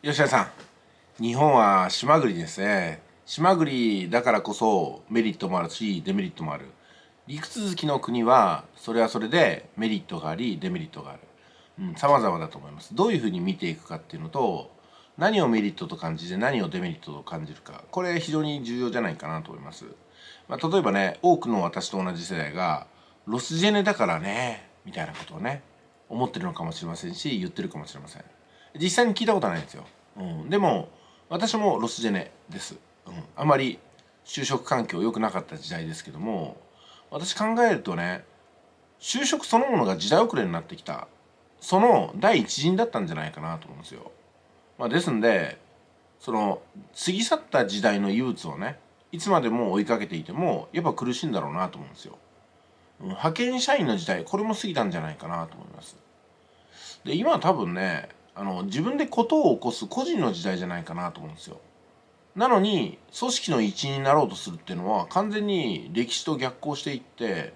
吉田さん日本は島国ですね島国だからこそメリットもあるしデメリットもある陸続きの国はそれはそれでメリットがありデメリットがある、うん、ざまだと思いますどういうふうに見ていくかっていうのと何をメリットと感じて何をデメリットと感じるかこれ非常に重要じゃないかなと思います、まあ、例えばね多くの私と同じ世代がロスジェネだからねみたいなことをね思ってるのかもしれませんし言ってるかもしれません実際に聞いたことないんですよ、うん、でも私もロスジェネです、うん、あまり就職環境良くなかった時代ですけども私考えるとね就職そのものが時代遅れになってきたその第一陣だったんじゃないかなと思うんですよ、まあ、ですんでその過ぎ去った時代の憂鬱をねいつまでも追いかけていてもやっぱ苦しいんだろうなと思うんですよ派遣社員の時代これも過ぎたんじゃないかなと思いますで今は多分ねあの自分で事を起こす個人の時代じゃないかなと思うんですよ。なのに組織の一員になろうとするっていうのは完全に歴史と逆行していって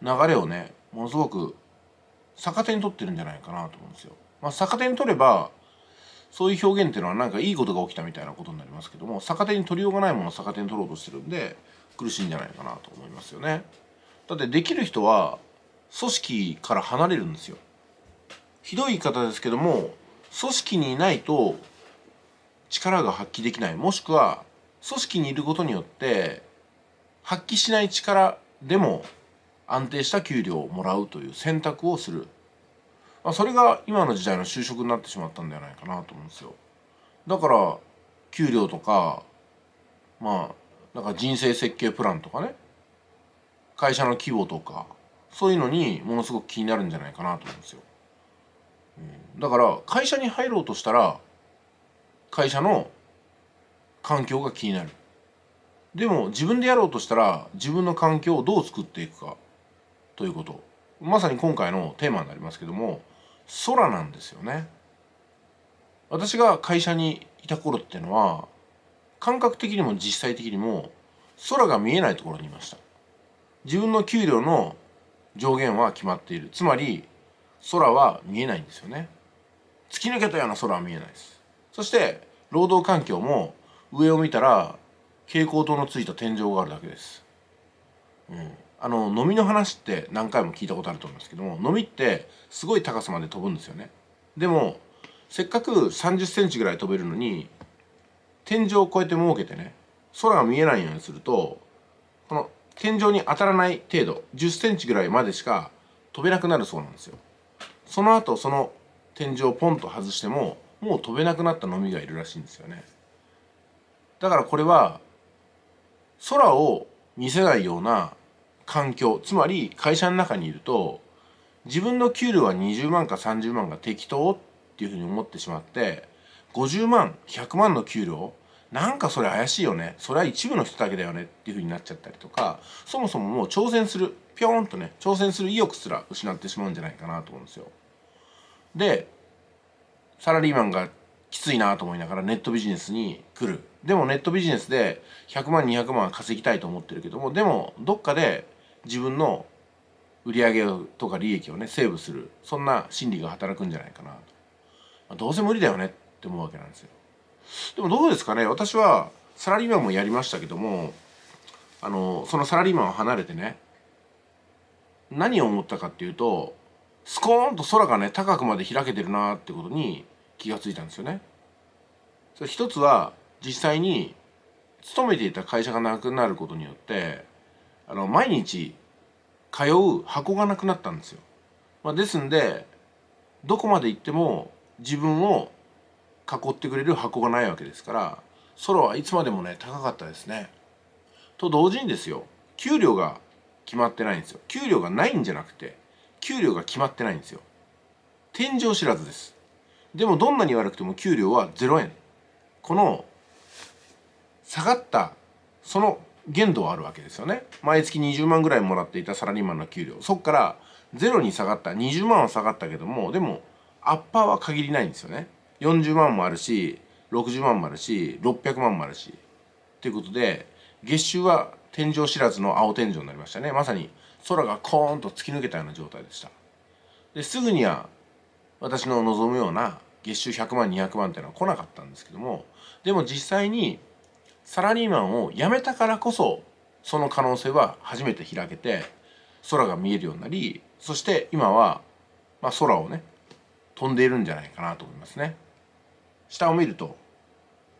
流れをねものすごく逆手に取ってるんじゃないかなと思うんですよ。まあ、逆手に取ればそういう表現っていうのはなんかいいことが起きたみたいなことになりますけども逆手に取りようがないものを逆手に取ろうとしてるんで苦しいんじゃないかなと思いますよね。だってできる人は組織から離れるんですよ。ひどい言い方ですけども組織にいないと力が発揮できないもしくは組織にいることによって発揮しない力でも安定した給料をもらうという選択をする、まあ、それが今の時代の就職になってしまったんではないかなと思うんですよだから給料とかまあなんか人生設計プランとかね会社の規模とかそういうのにものすごく気になるんじゃないかなと思うんですよだから会社に入ろうとしたら会社の環境が気になるでも自分でやろうとしたら自分の環境をどう作っていくかということまさに今回のテーマになりますけども空なんですよね私が会社にいた頃っていうのは感覚的にも実際的にも空が見えないところにいました自分の給料の上限は決まっているつまり空は見えないんですよね突き抜けたような空は見えないですそして労働環境も上を見たら蛍光灯のついた天井があるだけです、うん、あの飲みの話って何回も聞いたことあると思うんですけども飲みってすごい高さまで飛ぶんですよねでもせっかく3 0センチぐらい飛べるのに天井を越えて設けてね空が見えないようにするとこの天井に当たらない程度1 0センチぐらいまでしか飛べなくなるそうなんですよその後その天井をポンと外してももう飛べなくなったのみがいるらしいんですよねだからこれは空を見せないような環境つまり会社の中にいると自分の給料は20万か30万が適当っていうふうに思ってしまって50万100万の給料なんかそれ怪しいよねそれは一部の人だけだよねっていうふうになっちゃったりとかそもそももう挑戦するピョーンとね挑戦する意欲すら失ってしまうんじゃないかなと思うんですよ。でサラリーマンがきついなと思いながらネットビジネスに来るでもネットビジネスで100万200万稼ぎたいと思ってるけどもでもどっかで自分の売り上げとか利益をねセーブするそんな心理が働くんじゃないかなと、まあ、どうせ無理だよねって思うわけなんですよでもどうですかね私はサラリーマンもやりましたけどもあのそのサラリーマンを離れてね何を思ったかっていうとスコーンと空がね高くまで開けてるなってことに気がついたんですよね。それ一つは実際に勤めていた会社がなくなることによってあの毎日通う箱がなくなったんですよ。まあ、ですんでどこまで行っても自分を囲ってくれる箱がないわけですから空はいつまでもね高かったですね。と同時にですよ給料が決まってないんですよ。給料がないんじゃなくて給料が決まってないんですよ天井知らずですでもどんなに悪くても給料は0円この下がったその限度はあるわけですよね毎月20万ぐらいもらっていたサラリーマンの給料そっからゼロに下がった20万は下がったけどもでもアッパーは限りないんですよね40万もあるし60万もあるし600万もあるしということで月収は天井知らずの青天井になりましたねまさに空がコーンと突き抜けたような状態でしたですぐには私の望むような月収100万200万っていうのは来なかったんですけどもでも実際にサラリーマンを辞めたからこそその可能性は初めて開けて空が見えるようになりそして今は、まあ、空をね飛んでいるんじゃないかなと思いますね。下を見ると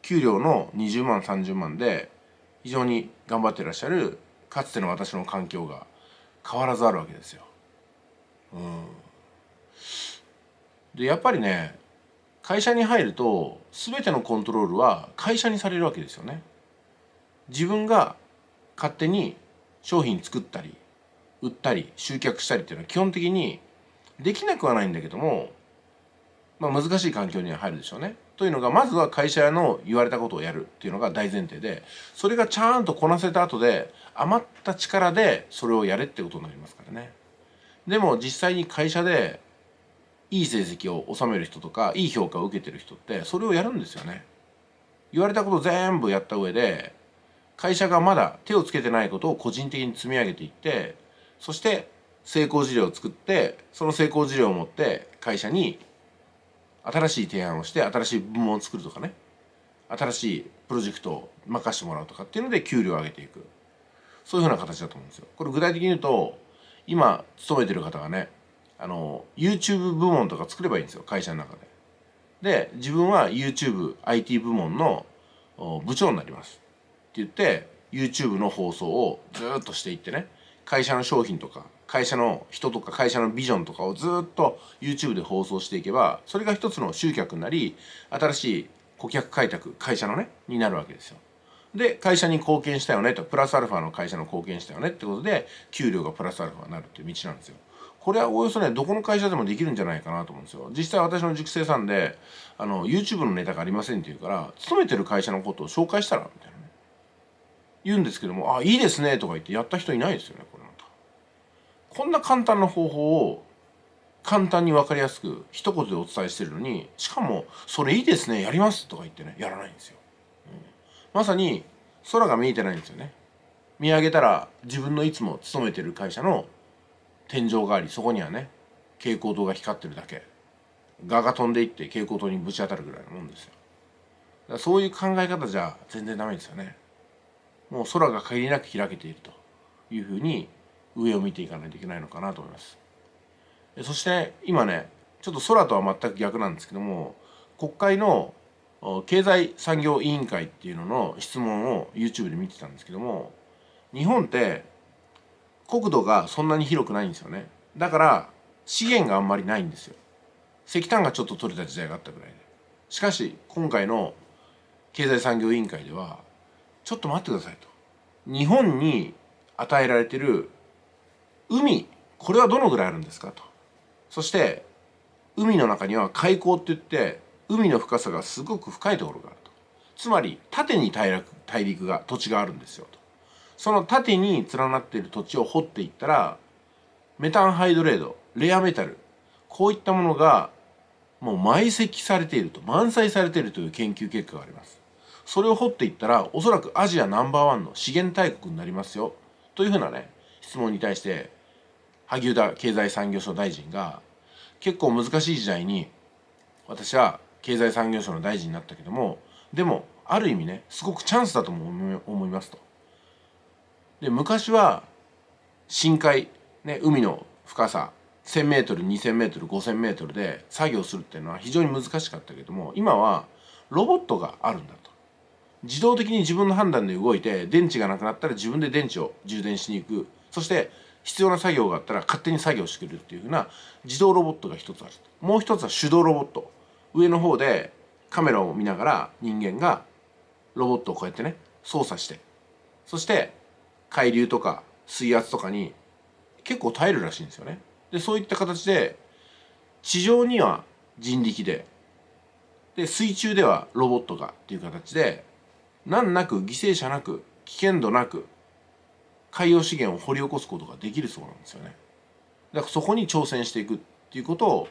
給料の20万30万で非常に頑張っていらっしゃるかつての私の環境が変わらずあるわけですよ。うん、でやっぱりね会社に入ると全てのコントロールは会社にされるわけですよね。自分が勝手に商品作ったり売ったり集客したりっていうのは基本的にできなくはないんだけども、まあ、難しい環境には入るでしょうね。というのがまずは会社の言われたことをやるっていうのが大前提でそれがちゃんとこなせた後で余った力でそれをやれってことになりますからねでも実際に会社でいい成績を収める人とかいい評価を受けてる人ってそれをやるんですよね言われたこと全部やった上で会社がまだ手をつけてないことを個人的に積み上げていってそして成功事例を作ってその成功事例を持って会社に新しい提案をして新しい部門を作るとかね新しいプロジェクトを任してもらうとかっていうので給料を上げていくそういうふうな形だと思うんですよ。これ具体的に言うと今勤めてる方がねあの YouTube 部門とか作ればいいんですよ会社の中で。で自分は YouTubeIT 部門の部長になりますって言って YouTube の放送をずっとしていってね会社の商品とか会社の人とか会社のビジョンとかをずっと YouTube で放送していけばそれが一つの集客になり新しい顧客開拓会社のねになるわけですよ。で会社に貢献したよねとプラスアルファの会社の貢献したよねってことで給料がプラスアルファになるっていう道なんですよ。これはおおよそねどこの会社でもできるんじゃないかなと思うんですよ実際私の塾生さんであの YouTube のネタがありませんって言うから勤めてる会社のことを紹介したらみたいなね言うんですけども「あいいですね」とか言ってやった人いないですよねこれ。こんな簡単な方法を簡単に分かりやすく一言でお伝えしてるのにしかも「それいいですねやります」とか言ってねやらないんですよ、うん、まさに空が見えてないんですよね見上げたら自分のいつも勤めてる会社の天井がありそこにはね蛍光灯が光ってるだけ蛾が飛んでいって蛍光灯にぶち当たるぐらいのもんですよだからそういう考え方じゃ全然ダメですよねもう空が限りなく開けているというふうに上を見ていかないといけないのかなと思いますそして今ねちょっと空とは全く逆なんですけども国会の経済産業委員会っていうのの質問を YouTube で見てたんですけども日本って国土がそんなに広くないんですよねだから資源があんまりないんですよ石炭がちょっと取れた時代があったぐらいでしかし今回の経済産業委員会ではちょっと待ってくださいと日本に与えられてる海これはどのぐらいあるんですかとそして海の中には海溝っていって海の深さがすごく深いところがあるとつまり縦に大陸大陸が土地があるんですよとその縦に連なっている土地を掘っていったらメタンハイドレードレアメタルこういったものがもう埋積されていると満載されているという研究結果がありますそれを掘っていったらおそらくアジアナンバーワンの資源大国になりますよというふうなね質問に対して萩生田経済産業省大臣が結構難しい時代に私は経済産業省の大臣になったけどもでもある意味ねすごくチャンスだとも思いますと。で昔は深海、ね、海の深さ 1000m2000m5000m で作業するっていうのは非常に難しかったけども今はロボットがあるんだと。自動的に自分の判断で動いて電池がなくなったら自分で電池を充電しに行くそして必要な作業があったら勝手に作業してくれるっていうふうな自動ロボットが一つあるもう一つは手動ロボット上の方でカメラを見ながら人間がロボットをこうやってね操作してそして海流とか水圧とかに結構耐えるらしいんですよねでそういった形で地上には人力でで水中ではロボットがっていう形で難なく犠牲者なく危険度なく海洋資源を掘り起こすことができるそうなんですよね。だからそこに挑戦していくっていうことを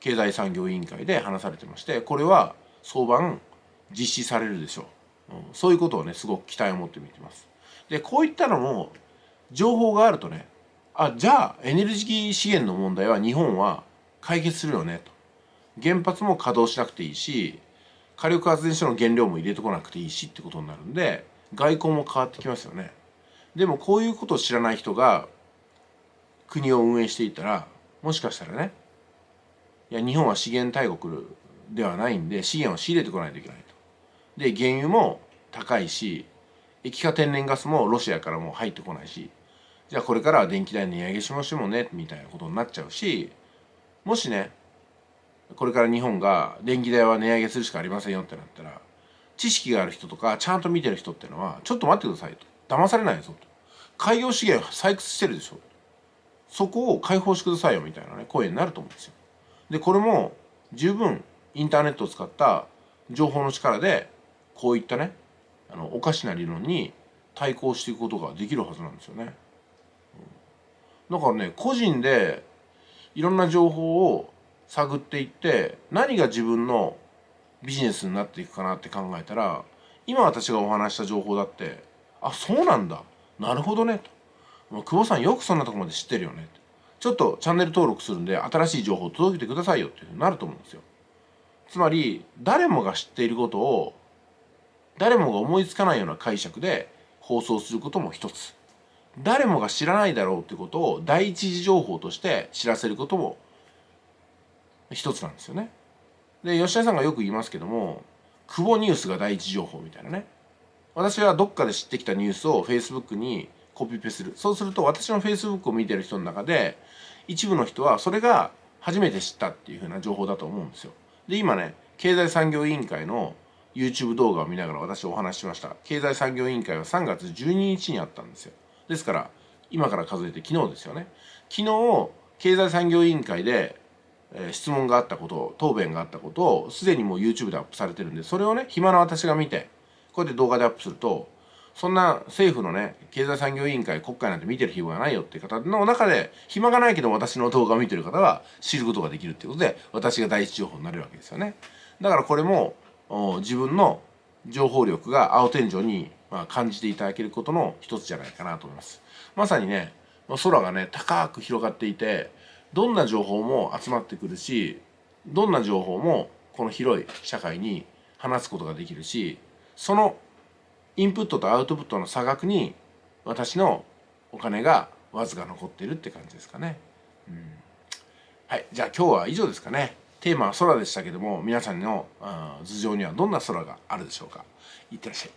経済産業委員会で話されてましてこれは早晩実施されるでしょう、うん、そういうことをねすごく期待を持って見てます。でこういったのも情報があるとねあじゃあエネルギー資源の問題は日本は解決するよねと原発も稼働しなくていいし火力発電所の原料も入れてこなくていいしってことになるんで外交も変わってきますよね。でもこういうことを知らない人が国を運営していたらもしかしたらねいや日本は資源大国ではないんで資源を仕入れてこないといけないと。で原油も高いし液化天然ガスもロシアからも入ってこないしじゃあこれからは電気代値上げしましょうねみたいなことになっちゃうしもしねこれから日本が電気代は値上げするしかありませんよってなったら知識がある人とかちゃんと見てる人っていうのはちょっと待ってくださいと。騙されないぞと海洋資源採掘してるでしょそこを解放してくださいよみたいなね声になると思うんですよでこれも十分インターネットを使った情報の力でこういったねあのおかしな理論に対抗していくことができるはずなんですよね、だからね個人でいろんな情報を探っていって何が自分のビジネスになっていくかなって考えたら今私がお話した情報だってあそうなんだなるほどねと久保さんよくそんなとこまで知ってるよねちょっとチャンネル登録するんで新しい情報を届けてくださいよっていうふうになると思うんですよつまり誰もが知っていることを誰もが思いつかないような解釈で放送することも一つ誰もが知らないだろうってことを第一次情報として知らせることも一つなんですよねで吉田さんがよく言いますけども久保ニュースが第一情報みたいなね私はどっかで知ってきたニュースを Facebook にコピペするそうすると私の Facebook を見てる人の中で一部の人はそれが初めて知ったっていう風な情報だと思うんですよで今ね経済産業委員会の YouTube 動画を見ながら私お話ししました経済産業委員会は3月12日にあったんですよですから今から数えて昨日ですよね昨日経済産業委員会で質問があったこと答弁があったことをすでにもう YouTube でアップされてるんでそれをね暇な私が見てこれで動画でアップするとそんな政府のね経済産業委員会国会なんて見てる暇がないよっていう方の中で暇がないけど私の動画を見てる方は知ることができるっていうことで私が第一情報になれるわけですよねだからこれも自分の情報力が青天井にまあ感じていただけることの一つじゃないかなと思いますまさにね空がね高く広がっていてどんな情報も集まってくるしどんな情報もこの広い社会に話すことができるしそのインプットとアウトプットの差額に私のお金がわずか残ってるって感じですかね。うん、はいじゃあ今日は以上ですかね。テーマは空でしたけども皆さんの頭上にはどんな空があるでしょうか。いってらっしゃい。